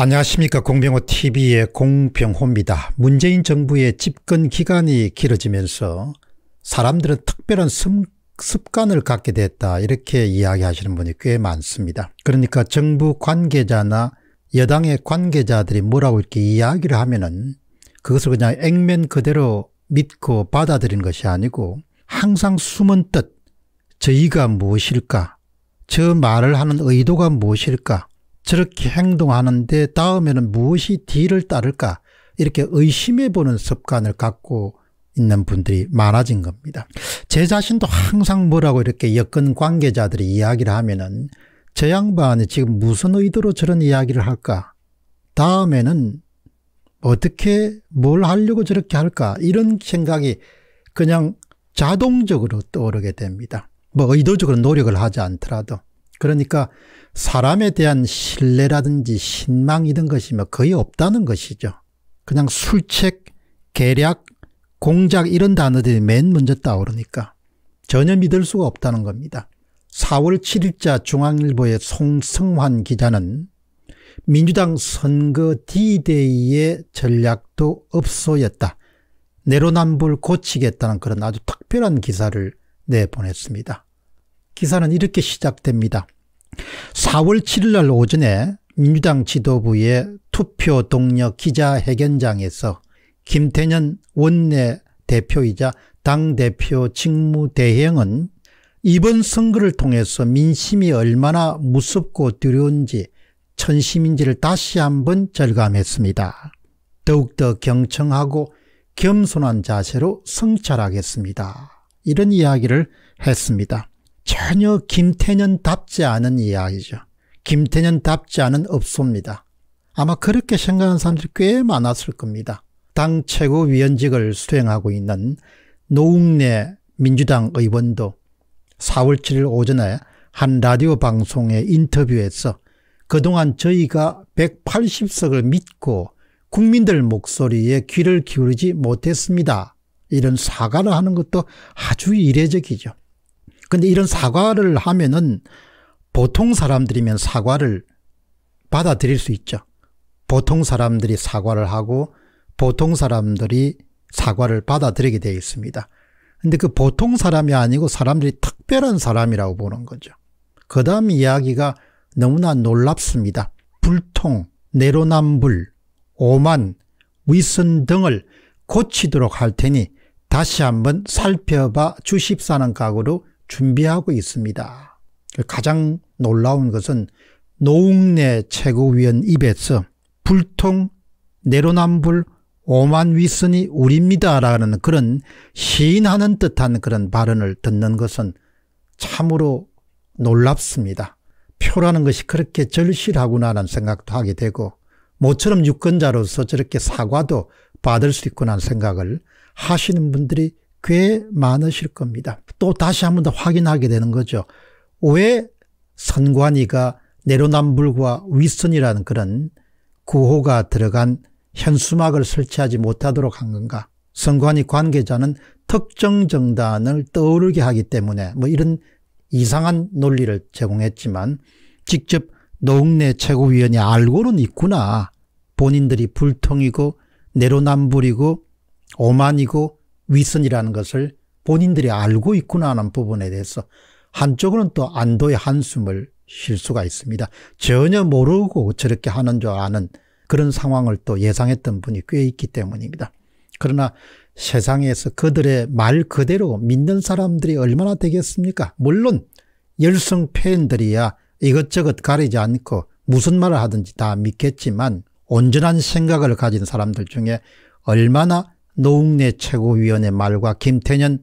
안녕하십니까 공병호 tv의 공병호입니다. 문재인 정부의 집권 기간이 길어지면서 사람들은 특별한 습관을 갖게 됐다 이렇게 이야기하시는 분이 꽤 많습니다. 그러니까 정부 관계자나 여당의 관계자들이 뭐라고 이렇게 이야기를 하면은 그것을 그냥 액면 그대로 믿고 받아들인 것이 아니고 항상 숨은 뜻 저희가 무엇일까 저 말을 하는 의도가 무엇일까 저렇게 행동하는데 다음에는 무엇이 뒤를 따를까 이렇게 의심해보는 습관을 갖고 있는 분들이 많아진 겁니다. 제 자신도 항상 뭐라고 이렇게 여건 관계자들이 이야기를 하면은 저 양반이 지금 무슨 의도로 저런 이야기를 할까? 다음에는 어떻게 뭘 하려고 저렇게 할까? 이런 생각이 그냥 자동적으로 떠오르게 됩니다. 뭐 의도적으로 노력을 하지 않더라도. 그러니까 사람에 대한 신뢰라든지 신망 이든 것이 뭐 거의 없다는 것이죠. 그냥 술책, 계략, 공작 이런 단어들이 맨 먼저 떠오르니까 전혀 믿을 수가 없다는 겁니다. 4월 7일자 중앙일보의 송승환 기자는 민주당 선거 디데이의 전략도 업소였다. 내로남불 고치겠다는 그런 아주 특별한 기사를 내보냈습니다. 기사는 이렇게 시작됩니다. 4월 7일 날 오전에 민주당 지도부의 투표 동력 기자회견장에서 김태년 원내 대표이자 당대표 직무대행은 이번 선거를 통해서 민심이 얼마나 무섭고 두려운지 천심인지를 다시 한번 절감했습니다. 더욱더 경청하고 겸손한 자세로 성찰하겠습니다. 이런 이야기를 했습니다. 전혀 김태년답지 않은 이야기죠. 김태년답지 않은 업소입니다. 아마 그렇게 생각하는 사람들이 꽤 많았을 겁니다. 당 최고위원직을 수행하고 있는 노웅래 민주당 의원도 4월 7일 오전에 한 라디오 방송의 인터뷰에서 그동안 저희가 180석을 믿고 국민들 목소리에 귀를 기울이지 못했습니다. 이런 사과를 하는 것도 아주 이례적이죠. 근데 이런 사과를 하면은 보통 사람들이면 사과를 받아들일 수 있죠. 보통 사람들이 사과를 하고 보통 사람들이 사과를 받아들이게 되어 있습니다. 근데 그 보통 사람이 아니고 사람들이 특별한 사람이라고 보는 거죠. 그 다음 이야기가 너무나 놀랍습니다. 불통, 내로남불, 오만, 위선 등을 고치도록 할 테니 다시 한번 살펴봐 주십사는 각오로 준비하고 있습니다. 가장 놀라운 것은 노웅래 최고위원 입에서 불통 내로남불 오만 위선이 우리입니다라는 그런 시인하는 듯한 그런 발언을 듣는 것은 참으로 놀랍습니다. 표라는 것이 그렇게 절실하구나라는 생각도 하게 되고 모처럼 유권자로서 저렇게 사과도 받을 수 있구나 하는 생각을 하시는 분들이 꽤 많으실 겁니다. 또 다시 한번 더 확인하게 되는 거죠. 왜 선관위가 내로남불과 윗선이라는 그런 구호가 들어간 현수막을 설치하지 못하도록 한 건가. 선관위 관계자는 특정 정당을 떠오르게 하기 때문에 뭐 이런 이상한 논리를 제공했지만 직접 노웅래 최고위원이 알고는 있구나. 본인들이 불통이고 내로남불이고 오만이고 위선이라는 것을 본인들이 알고 있구나 하는 부분에 대해서 한쪽은또 안도의 한숨을 쉴 수가 있습니다. 전혀 모르고 저렇게 하는 줄 아는 그런 상황을 또 예상했던 분이 꽤 있기 때문입니다. 그러나 세상에서 그들의 말 그대로 믿는 사람들이 얼마나 되겠습니까? 물론 열성 팬들이야 이것저것 가리지 않고 무슨 말을 하든지 다 믿겠지만 온전한 생각을 가진 사람들 중에 얼마나 노웅래 최고위원의 말과 김태년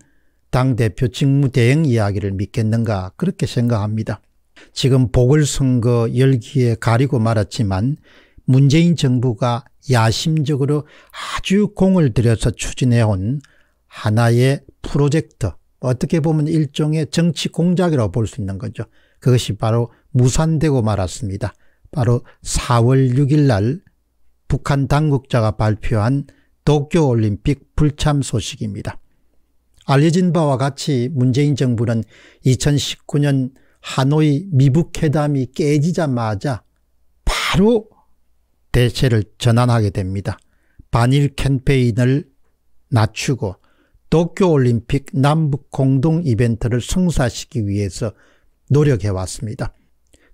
당대표 직무대행 이야기를 믿겠는가 그렇게 생각합니다. 지금 보궐선거 열기에 가리고 말았지만 문재인 정부가 야심적으로 아주 공을 들여서 추진해온 하나의 프로젝트 어떻게 보면 일종의 정치 공작이라고 볼 수 있는 거죠. 그것이 바로 무산되고 말았습니다. 바로 4월 6일 날 북한 당국자가 발표한 도쿄올림픽 불참 소식입니다. 알려진 바와 같이 문재인 정부는 2019년 하노이 미북회담이 깨지자마자 바로 대체를 전환하게 됩니다. 반일 캠페인을 낮추고 도쿄올림픽 남북 공동 이벤트를 성사시키기 위해서 노력해왔습니다.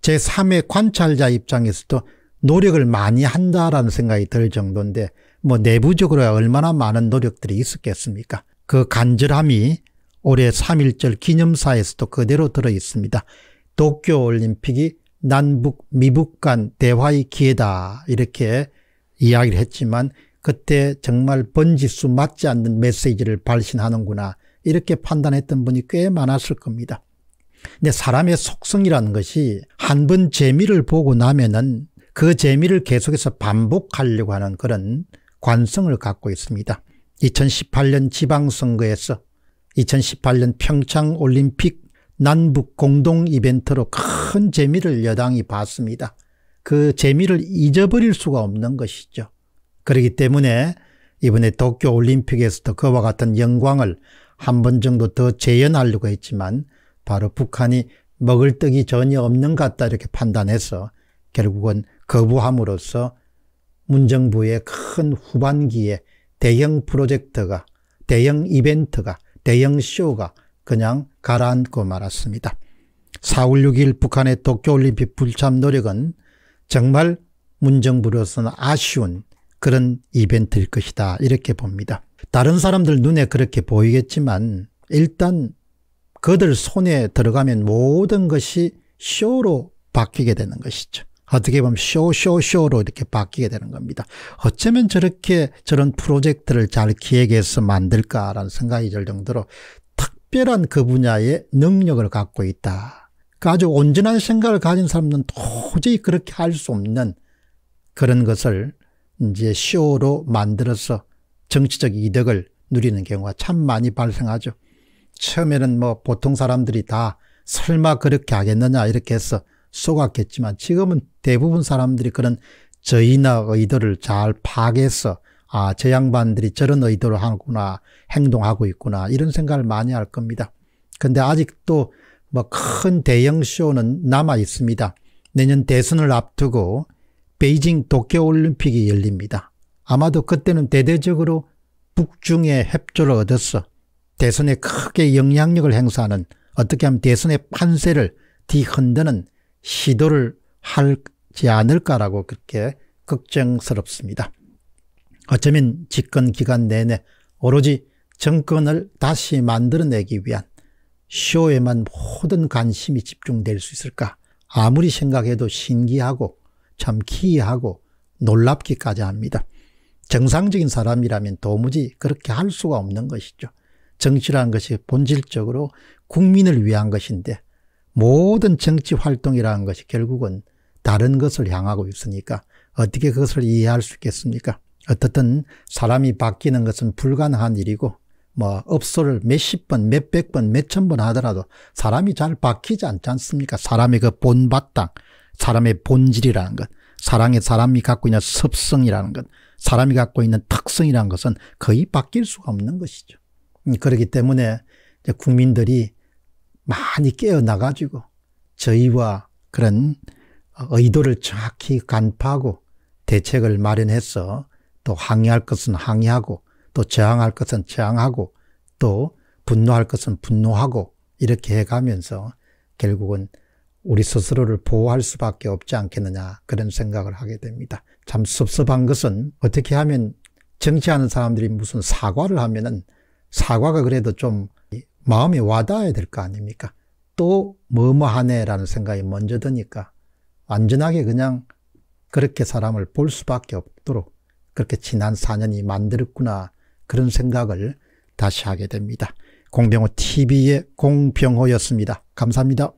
제3의 관찰자 입장에서도 노력을 많이 한다라는 생각이 들 정도인데 뭐 내부적으로 얼마나 많은 노력들이 있었겠습니까. 그 간절함이 올해 3.1절 기념사에서도 그대로 들어 있습니다. 도쿄올림픽이 남북, 미북 간 대화의 기회다 이렇게 이야기를 했지만 그때 정말 번지수 맞지 않는 메시지를 발신하는구나 이렇게 판단했던 분이 꽤 많았을 겁니다. 근데 사람의 속성이라는 것이 한 번 재미를 보고 나면은 그 재미를 계속해서 반복하려고 하는 그런 관성을 갖고 있습니다. 2018년 지방선거에서 2018년 평창올림픽 남북 공동 이벤트로 큰 재미를 여당이 봤습니다. 그 재미를 잊어버릴 수가 없는 것이죠. 그렇기 때문에 이번에 도쿄올림픽에서도 그와 같은 영광을 한 번 정도 더 재현하려고 했지만 바로 북한이 먹을 떡이 전혀 없는 것 같다 이렇게 판단해서 결국은 거부함으로써 문정부의 큰 후반기에 대형 프로젝트가, 대형 이벤트가, 대형 쇼가 그냥 가라앉고 말았습니다. 4월 6일 북한의 도쿄올림픽 불참 노력은 정말 문정부로서는 아쉬운 그런 이벤트일 것이다 이렇게 봅니다. 다른 사람들 눈에 그렇게 보이겠지만 일단 그들 손에 들어가면 모든 것이 쇼로 바뀌게 되는 것이죠. 어떻게 보면 쇼쇼쇼로 이렇게 바뀌게 되는 겁니다. 어쩌면 저렇게 저런 프로젝트를 잘 기획해서 만들까라는 생각이 들 정도로 특별한 그 분야의 능력을 갖고 있다. 그 아주 온전한 생각을 가진 사람은 도저히 그렇게 할 수 없는 그런 것을 이제 쇼로 만들어서 정치적 이득을 누리는 경우가 참 많이 발생하죠. 처음에는 뭐 보통 사람들이 다 설마 그렇게 하겠느냐 이렇게 해서 속았겠지만 지금은 대부분 사람들이 그런 저희나 의도를 잘 파악해서 아, 저 양반들이 저런 의도를 하구나, 행동하고 있구나, 이런 생각을 많이 할 겁니다. 근데 아직도 뭐 큰 대형 쇼는 남아 있습니다. 내년 대선을 앞두고 베이징 도쿄올림픽이 열립니다. 아마도 그때는 대대적으로 북중의 협조를 얻어서 대선에 크게 영향력을 행사하는 어떻게 하면 대선의 판세를 뒤흔드는 시도를 하지 않을까라고 그렇게 걱정스럽습니다. 어쩌면 집권 기간 내내 오로지 정권을 다시 만들어내기 위한 쇼에만 모든 관심이 집중될 수 있을까 아무리 생각해도 신기하고 참 기이하고 놀랍기까지 합니다. 정상적인 사람이라면 도무지 그렇게 할 수가 없는 것이죠. 정치란 것이 본질적으로 국민을 위한 것인데 모든 정치 활동이라는 것이 결국은 다른 것을 향하고 있으니까 어떻게 그것을 이해할 수 있겠습니까? 어떻든 사람이 바뀌는 것은 불가능한 일이고 뭐 업소를 몇십 번, 몇백 번, 몇천 번 하더라도 사람이 잘 바뀌지 않지 않습니까? 사람의 그 본바탕, 사람의 본질이라는 것, 사랑의 사람이 갖고 있는 습성이라는 것, 사람이 갖고 있는 특성이라는 것은 거의 바뀔 수가 없는 것이죠. 음, 그렇기 때문에 국민들이 많이 깨어나가지고 저희와 그런 의도를 정확히 간파하고 대책을 마련해서 또 항의할 것은 항의하고 또 저항할 것은 저항하고 또 분노할 것은 분노하고 이렇게 해가면서 결국은 우리 스스로를 보호할 수밖에 없지 않겠느냐 그런 생각을 하게 됩니다. 참 섭섭한 것은 어떻게 하면 정치하는 사람들이 무슨 사과를 하면은 사과가 그래도 좀 마음이 와닿아야 될 거 아닙니까? 또 뭐뭐하네라는 생각이 먼저 드니까 완전하게 그냥 그렇게 사람을 볼 수밖에 없도록 그렇게 지난 4년이 만들었구나 그런 생각을 다시 하게 됩니다. 공병호 TV의 공병호였습니다. 감사합니다.